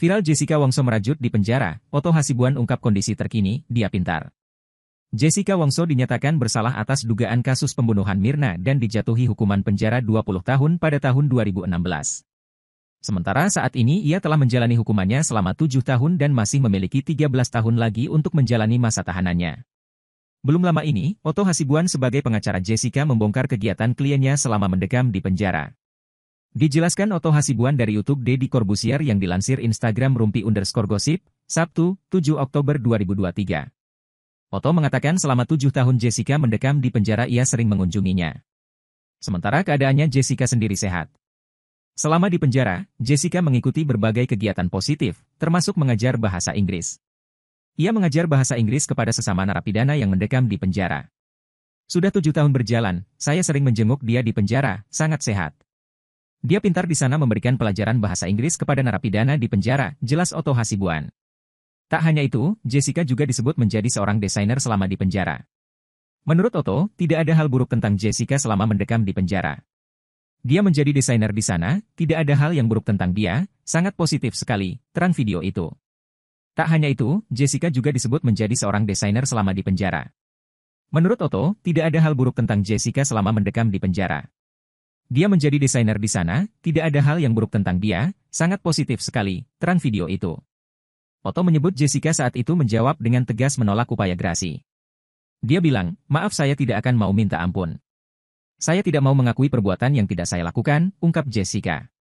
Viral Jessica Wongso merajut di penjara, Oto Hasibuan ungkap kondisi terkini, dia pintar. Jessica Wongso dinyatakan bersalah atas dugaan kasus pembunuhan Mirna dan dijatuhi hukuman penjara 20 tahun pada tahun 2016. Sementara saat ini ia telah menjalani hukumannya selama 7 tahun dan masih memiliki 13 tahun lagi untuk menjalani masa tahanannya. Belum lama ini, Oto Hasibuan sebagai pengacara Jessica membongkar kegiatan kliennya selama mendekam di penjara. Dijelaskan Oto Hasibuan dari YouTube Deddy Corbusier yang dilansir Instagram rumpi underscore Gossip, Sabtu, 7 Oktober 2023. Oto mengatakan selama tujuh tahun Jessica mendekam di penjara ia sering mengunjunginya. Sementara keadaannya Jessica sendiri sehat. Selama di penjara, Jessica mengikuti berbagai kegiatan positif, termasuk mengajar bahasa Inggris. Ia mengajar bahasa Inggris kepada sesama narapidana yang mendekam di penjara. Sudah tujuh tahun berjalan, saya sering menjenguk dia di penjara, sangat sehat. Dia pintar di sana memberikan pelajaran bahasa Inggris kepada narapidana di penjara, jelas Otto Hasibuan. Tak hanya itu, Jessica juga disebut menjadi seorang desainer selama di penjara. Menurut Otto, tidak ada hal buruk tentang Jessica selama mendekam di penjara. Dia menjadi desainer di sana, tidak ada hal yang buruk tentang dia, sangat positif sekali, terang video itu. Tak hanya itu, Jessica juga disebut menjadi seorang desainer selama di penjara. Menurut Otto, tidak ada hal buruk tentang Jessica selama mendekam di penjara. Dia menjadi desainer di sana, tidak ada hal yang buruk tentang dia, sangat positif sekali, terang video itu. Otto menyebut Jessica saat itu menjawab dengan tegas menolak upaya Grasi. Dia bilang, maaf saya tidak akan mau minta ampun. Saya tidak mau mengakui perbuatan yang tidak saya lakukan, ungkap Jessica.